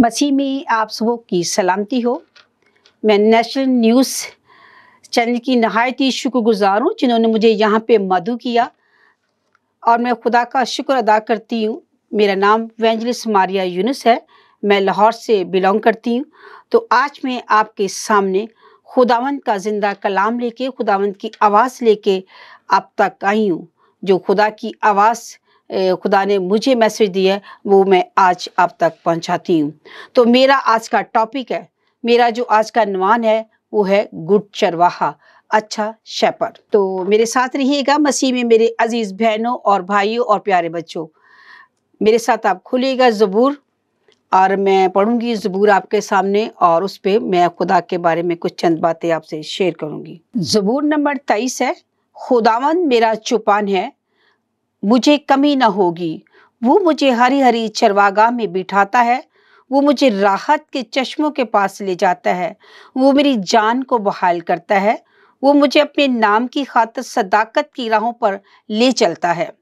मसीह में आप सबों की सलामती हो मैं नेशनल न्यूज़ चैनल की नहायत ही शुक्रगुजार हूँ जिन्होंने मुझे यहाँ पे मधु किया और मैं खुदा का शुक्र अदा करती हूँ मेरा नाम वेंजलिस मारिया यूनुस है मैं लाहौर से बिलोंग करती हूँ तो आज मैं आपके सामने खुदावंद का ज़िंदा कलाम लेके खुदावंद की आवाज़ लेके आप तक आई हूँ जो खुदा की आवाज़ खुदा ने मुझे मैसेज दिया है वो मैं आज आप तक पहुंचाती हूँ तो मेरा आज का टॉपिक है मेरा जो आज का नवान है वो है गुड चरवाहा अच्छा शेपर तो मेरे साथ रहिएगा मसीह में मेरे अजीज़ बहनों और भाइयों और प्यारे बच्चों मेरे साथ आप खुलिएगा ज़बूर और मैं पढ़ूंगी ज़बूर आपके सामने और उस पर मैं खुदा के बारे में कुछ चंद बातें आपसे शेयर करूंगी ज़बूर नंबर तेईस है खुदावन मेरा चुपान है मुझे कमी न होगी वो मुझे हरी हरी चरवागा में बिठाता है वो मुझे राहत के चश्मों के पास ले जाता है वो मेरी जान को बहाल करता है वो मुझे अपने नाम की खातर सदाकत की राहों पर ले चलता है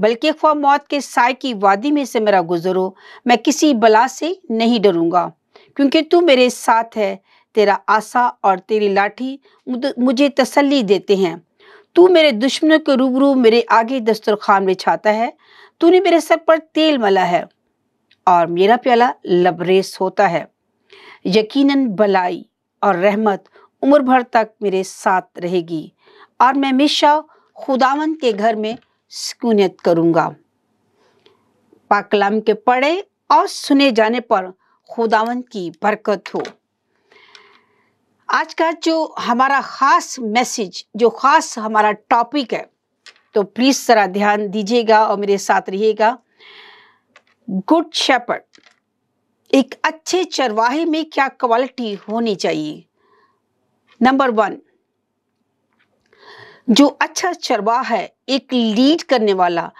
बल्कि ख्वा मौत के साय की वादी में से मेरा गुजरो मैं किसी बला से नहीं डरूंगा क्योंकि तू मेरे साथ है तेरा आशा और तेरी लाठी मुझे तसल्ली देते हैं तू मेरे दुश्मनों के रूबरू मेरे आगे दस्तरखान छाता है तूने मेरे सर पर तेल मला है और मेरा प्याला लबरेस होता है यकीनन भलाई और रहमत उम्र भर तक मेरे साथ रहेगी और मैं हमेशा खुदावन के घर में सुकूनियत करूँगा पाकलाम के पढ़े और सुने जाने पर खुदावन की बरकत हो आज का जो हमारा ख़ास मैसेज जो ख़ास हमारा टॉपिक है तो प्लीज़ ज़रा ध्यान दीजिएगा और मेरे साथ रहिएगा गुड शेपर्ड एक अच्छे चरवाहे में क्या क्वालिटी होनी चाहिए नंबर वन जो अच्छा चरवा है एक लीड करने वाला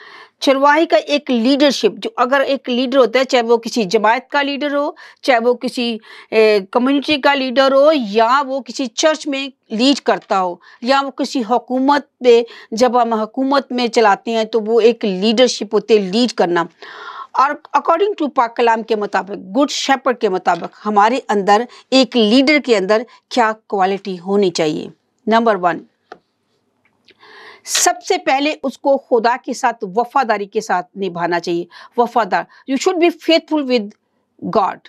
चरवाही का एक लीडरशिप जो अगर एक लीडर होता है चाहे वो किसी जमायत का लीडर हो चाहे वो किसी कम्युनिटी का लीडर हो या वो किसी चर्च में लीड करता हो या वो किसी हुकूमत पे जब हम हुकूमत में चलाते हैं तो वो एक लीडरशिप होते है लीड करना और अकॉर्डिंग टू पाक कलाम के मुताबिक गुड शेपर्ड के मुताबिक हमारे अंदर एक लीडर के अंदर क्या क्वालिटी होनी चाहिए नंबर वन सबसे पहले उसको खुदा के साथ वफादारी के साथ निभाना चाहिए वफादार you should be faithful with God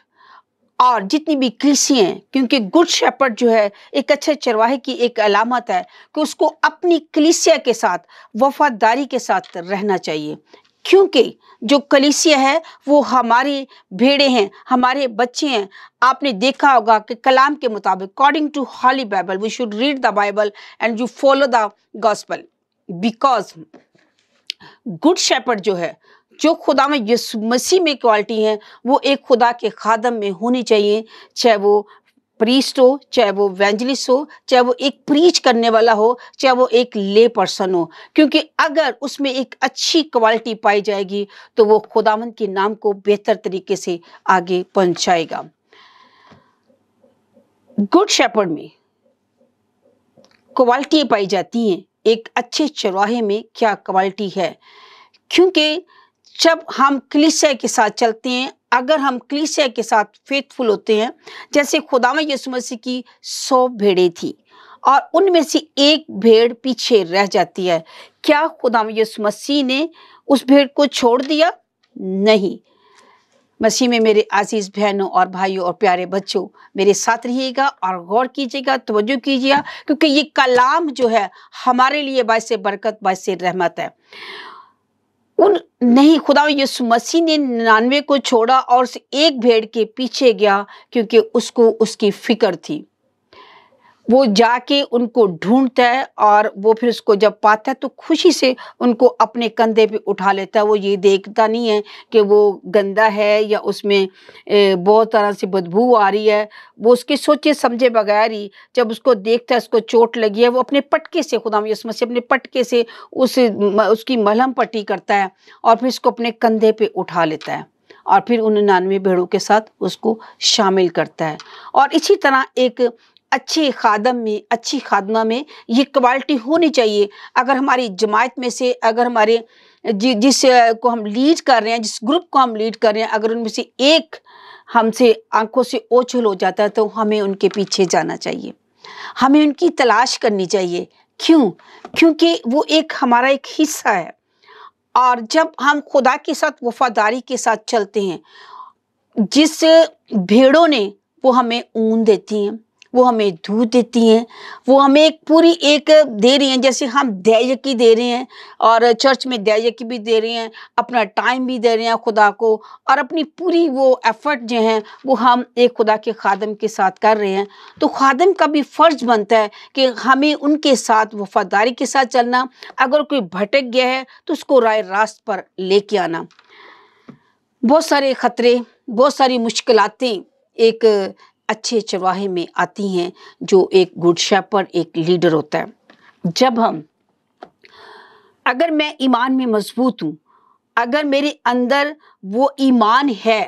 और जितनी भी कृषि हैं क्योंकि गुड शेपर्ड जो है एक अच्छे चरवाहे की एक अलामत है कि उसको अपनी कलिसिया के साथ वफादारी के साथ रहना चाहिए क्योंकि जो कलिसिया है वो हमारी भेड़े हैं हमारे बच्चे हैं आपने देखा होगा कि कलाम के मुताबिक according to holy Bible we should read the Bible and you follow the gospel because good shepherd जो है जो खुदा में यसु मसीह में क्वालिटी है वो एक खुदा के खादम में होनी चाहिए चाहे वो प्रीस्ट हो चाहे वो वेंजलिस हो चाहे वो एक प्रीच करने वाला हो चाहे वो एक ले पर्सन हो क्योंकि अगर उसमें एक अच्छी क्वालिटी पाई जाएगी तो वो खुदावंद के नाम को बेहतर तरीके से आगे पहुंचाएगा गुड शेपर्ड में क्वालिटी पाई जाती हैं एक अच्छे चौराहे में क्या क्वालिटी है क्योंकि जब हम क्लिसिया के साथ चलते हैं अगर हम क्लिसिया के साथ फेथफुल होते हैं जैसे खुदा में यसु मसीह की सौ भेड़ें थी और उनमें से एक भेड़ पीछे रह जाती है क्या खुदा में यसु मसीह ने उस भेड़ को छोड़ दिया नहीं मसीह में मेरे आजीज़ बहनों और भाइयों और प्यारे बच्चों मेरे साथ रहिएगा और गौर कीजिएगा तवज्जो कीजिएगा क्योंकि ये कलाम जो है हमारे लिए बायस बरकत बायस रहमत है उन नहीं खुदा यसु मसीह ने नानवे को छोड़ा और एक भेड़ के पीछे गया क्योंकि उसको उसकी फिक्र थी वो जाके उनको ढूंढता है और वो फिर उसको जब पाता है तो खुशी से उनको अपने कंधे पे उठा लेता है वो ये देखता नहीं है कि वो गंदा है या उसमें बहुत तरह से बदबू आ रही है वो उसके सोचे समझे बगैर ही जब उसको देखता है उसको चोट लगी है वो अपने पटके से खुदा यसमत से अपने पटके से उस उसकी मलहम पट्टी करता है और फिर उसको अपने कंधे पर उठा लेता है और फिर उन नानवे भेड़ों के साथ उसको शामिल करता है और इसी तरह एक अच्छे खादम में अच्छी खादमा में ये क्वालिटी होनी चाहिए अगर हमारी जमात में से अगर हमारे जि, जिस को हम लीड कर रहे हैं जिस ग्रुप को हम लीड कर रहे हैं अगर उनमें से एक हमसे आंखों से ओछल हो जाता है तो हमें उनके पीछे जाना चाहिए हमें उनकी तलाश करनी चाहिए क्यों क्योंकि वो एक हमारा एक हिस्सा है और जब हम खुदा के साथ वफादारी के साथ चलते हैं जिस भेड़ों ने वो हमें ऊन देती हैं वो हमें दूध देती हैं वो हमें एक पूरी एक दे रही हैं जैसे हम दया की दे रहे हैं और चर्च में दया की भी दे रहे हैं अपना टाइम भी दे रहे हैं खुदा को और अपनी पूरी वो एफर्ट जो हैं वो हम एक खुदा के खादम के साथ कर रहे हैं तो खादम का भी फ़र्ज बनता है कि हमें उनके साथ वफादारी के साथ चलना अगर कोई भटक गया है तो उसको राय रास्त पर ले आना बहुत सारे ख़तरे बहुत सारी मुश्किलें एक अच्छे चरवाहे में आती हैं जो एक गुड शेपर एक लीडर होता है जब हम अगर मैं ईमान में मजबूत हूँ अगर मेरे अंदर वो ईमान है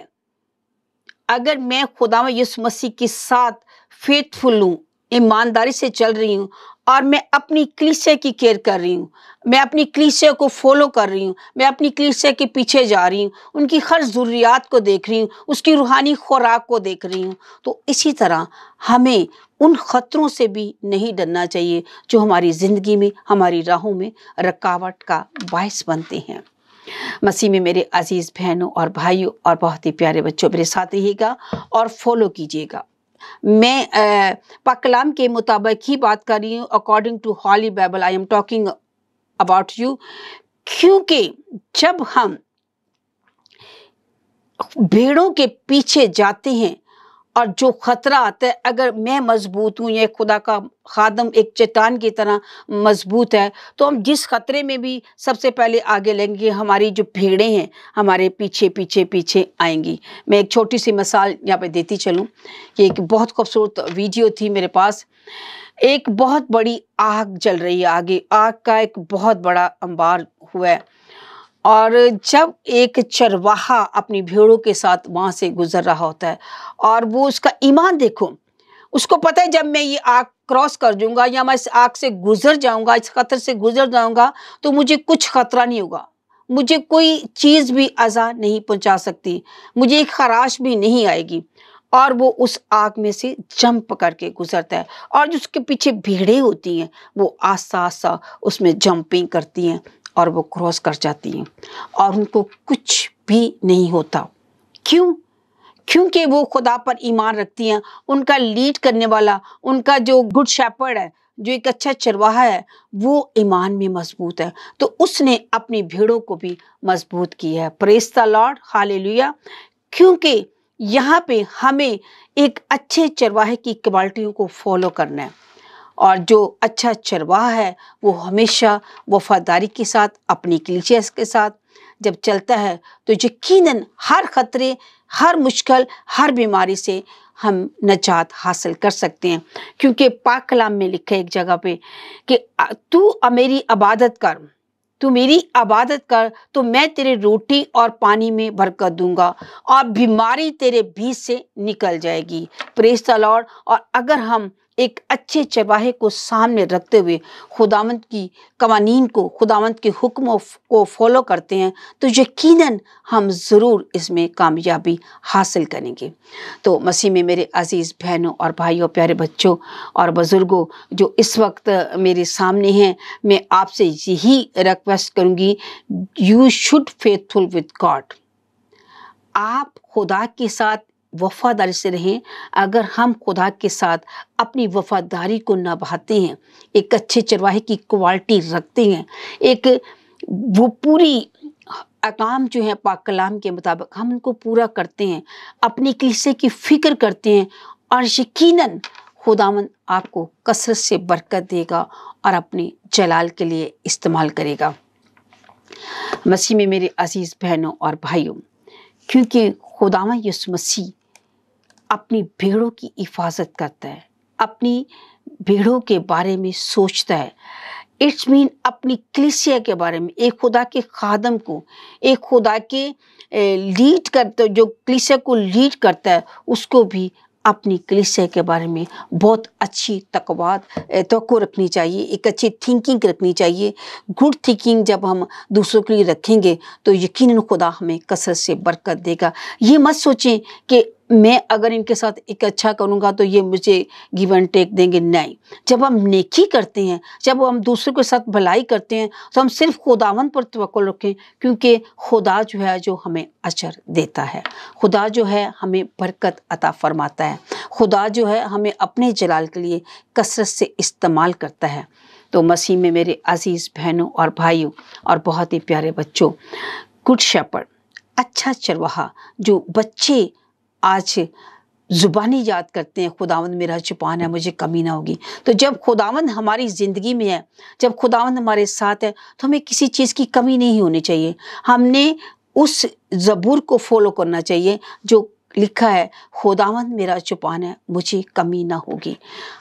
अगर मैं खुदा यसु मसीह के साथ फेथफुल हूँ ईमानदारी से चल रही हूँ और मैं अपनी क्लीसिया की केयर कर रही हूँ मैं अपनी क्लिसे को फॉलो कर रही हूँ मैं अपनी क्लीसिया के पीछे जा रही हूँ उनकी हर ज़रूरियात को देख रही हूँ उसकी रूहानी खुराक को देख रही हूँ तो इसी तरह हमें उन ख़तरों से भी नहीं डरना चाहिए जो हमारी ज़िंदगी में हमारी राहों में रकावट का बायस बनते हैं मसीह में मेरे अजीज़ बहनों और भाइयों और बहुत ही प्यारे बच्चों मेरे साथ रहिएगा और फॉलो कीजिएगा मैं पकलाम के मुताबिक ही बात कर रही हूँ according to holy Bible I am talking about you क्योंकि जब हम भेड़ों के पीछे जाते हैं और जो ख़तरा आता है अगर मैं मजबूत हूँ या खुदा का खादम एक चट्टान की तरह मजबूत है तो हम जिस ख़तरे में भी सबसे पहले आगे लेंगे हमारी जो भीड़ें हैं हमारे पीछे पीछे पीछे आएंगी मैं एक छोटी सी मिसाल यहाँ पे देती चलूँ कि एक बहुत खूबसूरत वीडियो थी मेरे पास एक बहुत बड़ी आग जल रही है आगे आग का एक बहुत बड़ा अंबार हुआ है और जब एक चरवाहा अपनी भेड़ों के साथ वहाँ से गुजर रहा होता है और वो उसका ईमान देखो उसको पता है जब मैं ये आग क्रॉस कर दूंगा या मैं इस आग से गुजर जाऊंगा इस खतर से गुजर जाऊंगा तो मुझे कुछ खतरा नहीं होगा मुझे कोई चीज़ भी अज़ा नहीं पहुंचा सकती मुझे एक खराश भी नहीं आएगी और वो उस आग में से जंप करके गुजरता है और जो उसके पीछे भीड़े होती हैं वो आसा आसा उसमें जंपिंग करती हैं और वो क्रॉस कर जाती हैं और उनको कुछ भी नहीं होता क्यों क्योंकि वो खुदा पर ईमान रखती हैं उनका लीड करने वाला उनका जो गुड शैपर्ड है जो एक अच्छा चरवाहा है वो ईमान में मजबूत है तो उसने अपनी भीड़ों को भी मजबूत किया है प्रेस्ता लॉर्ड हालेलुया क्योंकि यहाँ पे हमें एक अच्छे चरवाहे की क्वालिटियों को फॉलो करना है और जो अच्छा चरवाह है वो हमेशा वफादारी के साथ अपनी क्लीचेस के साथ जब चलता है तो यकीन हर ख़तरे हर मुश्किल हर बीमारी से हम नजात हासिल कर सकते हैं क्योंकि पाक कलाम में लिखा है एक जगह पे कि तू मेरी इबादत कर तू मेरी इबादत कर तो मैं तेरे रोटी और पानी में बरकत दूंगा और बीमारी तेरे बीच से निकल जाएगी प्रेस लॉर्ड और अगर हम एक अच्छे चबाहे को सामने रखते हुए खुदावंत की कवानीन को खुदावंत के हुक्म को फॉलो करते हैं तो यकीनन हम ज़रूर इसमें कामयाबी हासिल करेंगे तो मसीह में मेरे अज़ीज़ बहनों और भाइयों प्यारे बच्चों और बुज़ुर्गों जो इस वक्त मेरे सामने हैं मैं आपसे यही रिक्वेस्ट करूँगी you should faithful with God आप खुदा के साथ वफादारी से रहें अगर हम खुदा के साथ अपनी वफादारी को नभाते हैं एक अच्छे चरवाहे की क्वालिटी रखते हैं एक वो पूरी अकाम जो है पाक कलाम के मुताबिक हम उनको पूरा करते हैं अपने किस्से की फ़िक्र करते हैं और यकीनन खुदावन आपको कसरत से बरकत देगा और अपने जलाल के लिए इस्तेमाल करेगा मसीह में मेरे अजीज़ बहनों और भाइयों क्योंकि खुदावा यसु मसीह अपनी भेड़ों की हिफाजत करता है अपनी भेड़ों के बारे में सोचता है इट्स मीन अपनी क्लिसिया के बारे में एक खुदा के खादम को एक खुदा के लीड करते जो क्लिसिया को लीड करता है उसको भी अपनी क्लिसिया के बारे में बहुत अच्छी तकवा तो रखनी चाहिए एक अच्छी थिंकिंग रखनी चाहिए गुड थिंकिंग जब हम दूसरों के लिए रखेंगे तो यकीन खुदा हमें कसरत से बरकत देगा ये मत सोचें कि मैं अगर इनके साथ एक अच्छा करूँगा तो ये मुझे गिव एंड टेक देंगे नहीं जब हम नेकी करते हैं जब हम दूसरों के साथ भलाई करते हैं तो हम सिर्फ खुदावन पर तवक्ल रखें क्योंकि खुदा जो है जो हमें अचर देता है खुदा जो है हमें बरकत अता फरमाता है खुदा जो है हमें अपने जलाल के लिए कसरत से इस्तेमाल करता है तो मसीह में मेरे अजीज़ बहनों और भाइयों और बहुत ही प्यारे बच्चों गुड शेपर्ड अच्छा चरवाहा जो बच्चे आज ज़ुबानी याद करते हैं खुदावन मेरा चुपान है मुझे कमी ना होगी तो जब खुदावन हमारी ज़िंदगी में है जब खुदावन हमारे साथ है तो हमें किसी चीज़ की कमी नहीं होनी चाहिए हमने उस ज़बूर को फॉलो करना चाहिए जो लिखा है खुदावन मेरा चुपान है मुझे कमी ना होगी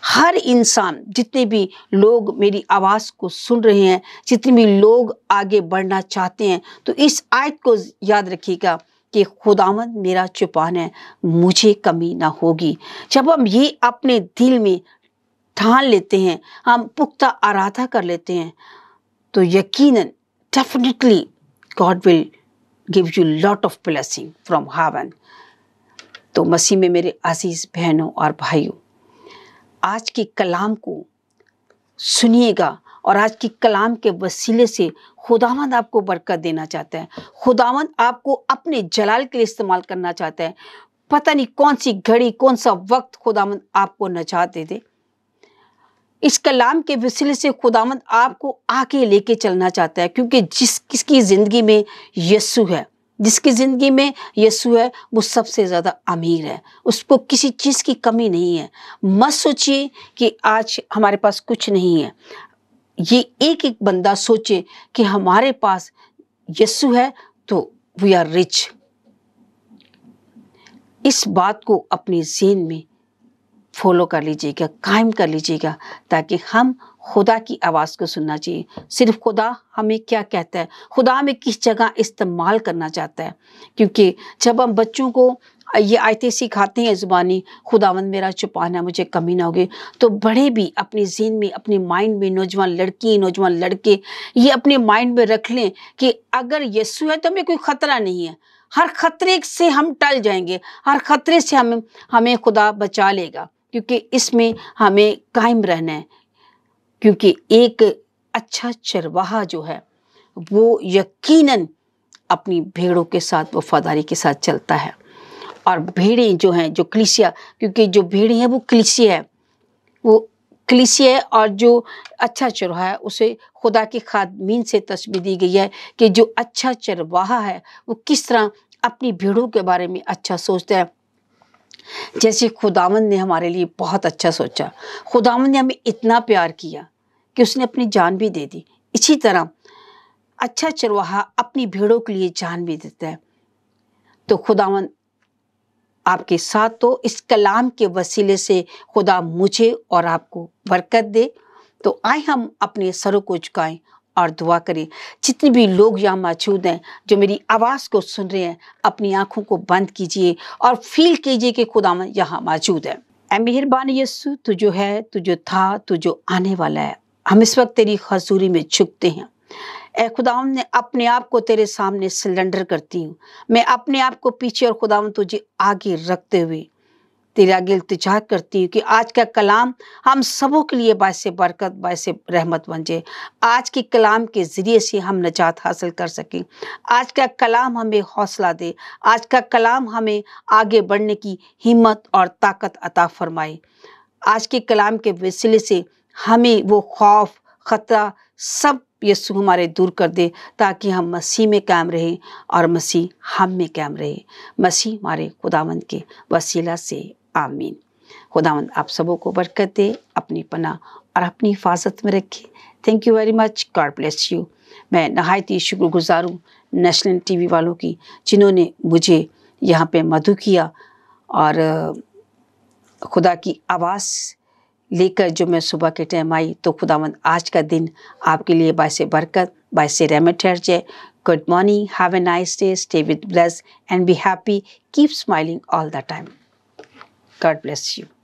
हर इंसान जितने भी लोग मेरी आवाज़ को सुन रहे हैं जितने भी लोग आगे बढ़ना चाहते हैं तो इस आयत को याद रखिएगा कि खुदावंद मेरा चुपान है मुझे कमी ना होगी जब हम ये अपने दिल में ठान लेते हैं हम पुख्ता आराधा कर लेते हैं तो यकीनन definitely God will give you lot of blessing from heaven तो मसीह में मेरे अजीज़ बहनों और भाइयों आज के कलाम को सुनिएगा और आज की कलाम के वसीले से खुदावंद आपको बरकत देना चाहता है खुदावंद आपको अपने जलाल के लिए इस्तेमाल करना चाहता है पता नहीं कौन सी घड़ी कौन सा वक्त खुदावंद आपको नजात दे दे इस कलाम के वसीले से खुदावंद आपको आगे लेके चलना चाहता है क्योंकि जिस किसकी ज़िंदगी में यस्सु है जिसकी ज़िंदगी में यस्सु है वो सबसे ज़्यादा अमीर है उसको किसी चीज़ की कमी नहीं है मत सोचिए कि आज हमारे पास कुछ नहीं है ये एक एक बंदा सोचे कि हमारे पास यस्सु है तो वी आर रिच इस बात को अपने जेन में फॉलो कर लीजिएगा कायम कर लीजिएगा ताकि हम खुदा की आवाज़ को सुनना चाहिए सिर्फ खुदा हमें क्या कहता है खुदा हमें किस जगह इस्तेमाल करना चाहता है क्योंकि जब हम बच्चों को ये आयतें सिखाती हैं ज़ुबानी खुदावन मेरा छुपाना मुझे कमी ना होगी तो बड़े भी अपनी जीन में अपने माइंड में नौजवान लड़की नौजवान लड़के ये अपने माइंड में रख लें कि अगर यस्सु है तो हमें कोई ख़तरा नहीं है हर ख़तरे से हम टल जाएंगे हर ख़तरे से हम हमें खुदा बचा लेगा क्योंकि इसमें हमें कायम रहना है क्योंकि एक अच्छा चरवाहा जो है वो यकीनन अपनी भेड़ों के साथ वफादारी के साथ चलता है और भेड़ें जो हैं जो क्लिसिया क्योंकि जो भेड़ें हैं वो क्लिसिया है वो क्लिसिया है और जो अच्छा चरवाहा है उसे खुदा की खादमीन से तस्वीर दी गई है कि जो अच्छा चरवाहा है वो किस तरह अपनी भीड़ों के बारे में अच्छा सोचता है जैसे खुदावन ने हमारे लिए बहुत अच्छा सोचा खुदावन ने हमें इतना प्यार किया कि उसने अपनी जान भी दे दी इसी तरह अच्छा चरवाहा अपनी भीड़ों के लिए जान भी देता है तो खुदावन आपके साथ तो इस कलाम के वसीले से खुदा मुझे और आपको बरकत दे तो आए हम अपने सरों को झुकाएं और दुआ करें जितने भी लोग यहाँ मौजूद हैं जो मेरी आवाज़ को सुन रहे हैं अपनी आँखों को बंद कीजिए और फील कीजिए कि खुदा यहाँ मौजूद है ए मेहरबान यस्सु तो जो है जो था जो आने वाला है हम इस वक्त तेरी हजूरी में झुकते हैं ए खुदावन ने अपने आप को तेरे सामने सिलेंडर करती हूँ मैं अपने आप को पीछे और खुदावन तुझे आगे रखते हुए तेरे आगे इल्तजा करती हूँ कि आज का कलाम हम सबों के लिए बायस बरकत बायस रहमत बन जाए आज के कलाम के ज़रिए से हम नजात हासिल कर सकें आज का कलाम हमें हौसला दे आज का कलाम हमें आगे बढ़ने की हिम्मत और ताकत अता फरमाए आज के कलाम के वसीले से हमें वो खौफ ख़तरा सब यस्सु हमारे दूर कर दे ताकि हम मसीह में कायम रहें और मसीह हम में कायम रहे मसीह हमारे खुदावंद के वसीला से आमीन खुदावंद आप सबों को बरकत दे अपनी पना और अपनी हिफाजत में रखे thank you very much God bless you मैं नहायत ही शुक्रगुजार हूँ नेशनल टीवी वालों की जिन्होंने मुझे यहाँ पे मधु किया और खुदा की आवाज़ लेकर जो मैं सुबह के टाइम आई तो खुदावंद आज का दिन आपके लिए बायसे बरकत बायसे रहमत ठहर जाए good morning have a nice day stay with bless and be happy keep smiling all the time God bless you